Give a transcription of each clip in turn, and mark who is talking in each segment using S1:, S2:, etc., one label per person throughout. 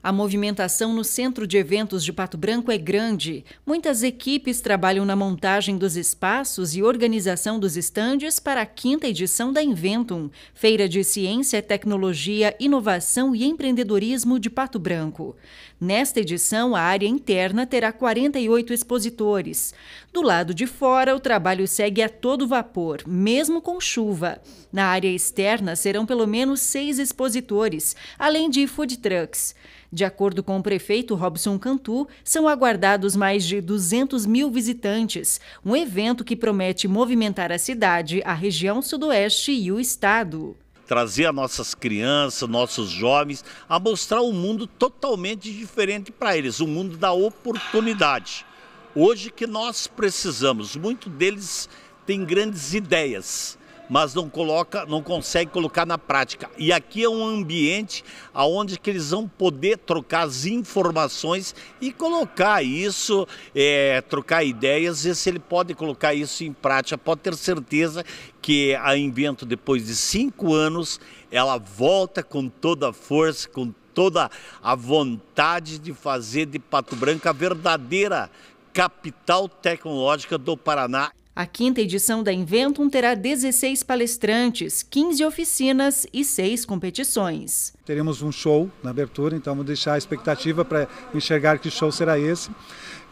S1: A movimentação no centro de eventos de Pato Branco é grande. Muitas equipes trabalham na montagem dos espaços e organização dos estandes para a quinta edição da Inventum, Feira de Ciência, Tecnologia, Inovação e Empreendedorismo de Pato Branco. Nesta edição, a área interna terá 48 expositores. Do lado de fora, o trabalho segue a todo vapor, mesmo com chuva. Na área externa, serão pelo menos seis expositores, além de food trucks. De acordo com o prefeito Robson Cantu, são aguardados mais de 200 mil visitantes, um evento que promete movimentar a cidade, a região sudoeste e o estado
S2: trazer as nossas crianças, nossos jovens, a mostrar um mundo totalmente diferente para eles, o um mundo da oportunidade. Hoje que nós precisamos, muito deles têm grandes ideias, mas não coloca, não consegue colocar na prática. E aqui é um ambiente aonde que eles vão poder trocar as informações e colocar isso, é, trocar ideias, ver se ele pode colocar isso em prática, pode ter certeza que a Invento, depois de cinco anos, ela volta com toda a força, com toda a vontade de fazer de Pato Branco a verdadeira capital tecnológica do Paraná.
S1: A quinta edição da Inventum terá 16 palestrantes, 15 oficinas e 6 competições.
S3: Teremos um show na abertura, então vamos deixar a expectativa para enxergar que show será esse.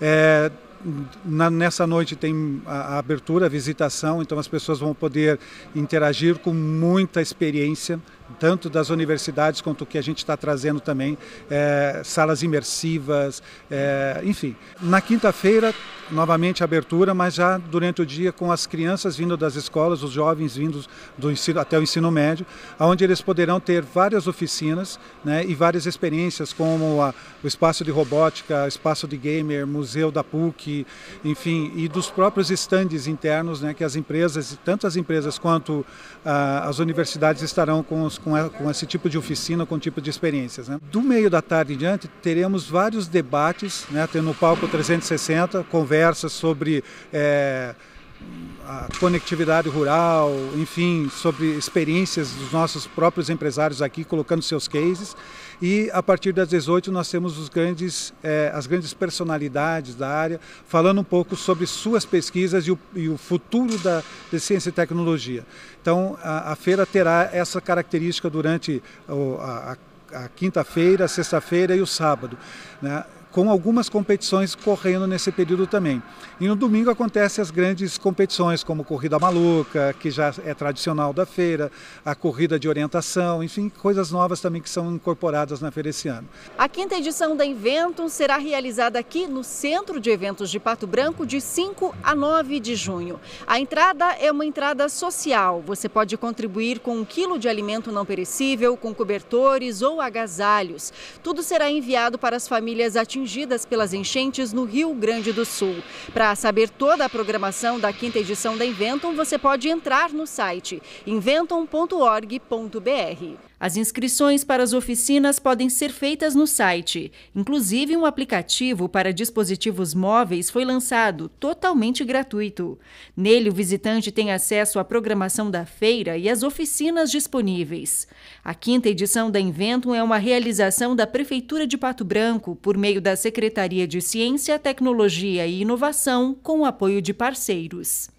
S3: É, na, nessa noite tem a, a, abertura, a visitação, então as pessoas vão poder interagir com muita experiência tanto das universidades quanto o que a gente está trazendo também, é, salas imersivas, é, enfim. Na quinta-feira, novamente abertura, mas já durante o dia com as crianças vindo das escolas, os jovens vindos do ensino, até o ensino médio, onde eles poderão ter várias oficinas né, e várias experiências, como a, o espaço de robótica, espaço de gamer, museu da PUC, enfim, e dos próprios estandes internos né, que as empresas, tanto as empresas quanto ah, as universidades estarão com os com, a, é, com esse tipo de oficina, com tipo de experiências. Né? Do meio da tarde em diante, teremos vários debates, né? Tem no palco 360, conversas sobre. É, a conectividade rural, enfim, sobre experiências dos nossos próprios empresários aqui, colocando seus cases. E a partir das 18 nós temos grandes, eh, as grandes personalidades da área falando um pouco sobre suas pesquisas e o, e o futuro da, de ciência e tecnologia. Então a, a feira terá essa característica durante a, a quinta-feira, a sexta-feira e o sábado. Né? com algumas competições correndo nesse período também. E no domingo acontecem as grandes competições, como Corrida Maluca, que já é tradicional da feira, a Corrida de Orientação, enfim, coisas novas também que são incorporadas na feira esse ano.
S1: A quinta edição da Inventum será realizada aqui no Centro de Eventos de Pato Branco de 5 a 9 de junho. A entrada é uma entrada social. Você pode contribuir com um quilo de alimento não perecível, com cobertores ou agasalhos. Tudo será enviado para as famílias atingidas atingidas pelas enchentes no Rio Grande do Sul. Para saber toda a programação da quinta edição da Inventum, você pode entrar no site inventum.org.br. As inscrições para as oficinas podem ser feitas no site. Inclusive, um aplicativo para dispositivos móveis foi lançado, totalmente gratuito. Nele, o visitante tem acesso à programação da feira e às oficinas disponíveis. A quinta edição da Inventum é uma realização da Prefeitura de Pato Branco, por meio da Secretaria de Ciência, Tecnologia e Inovação, com o apoio de parceiros.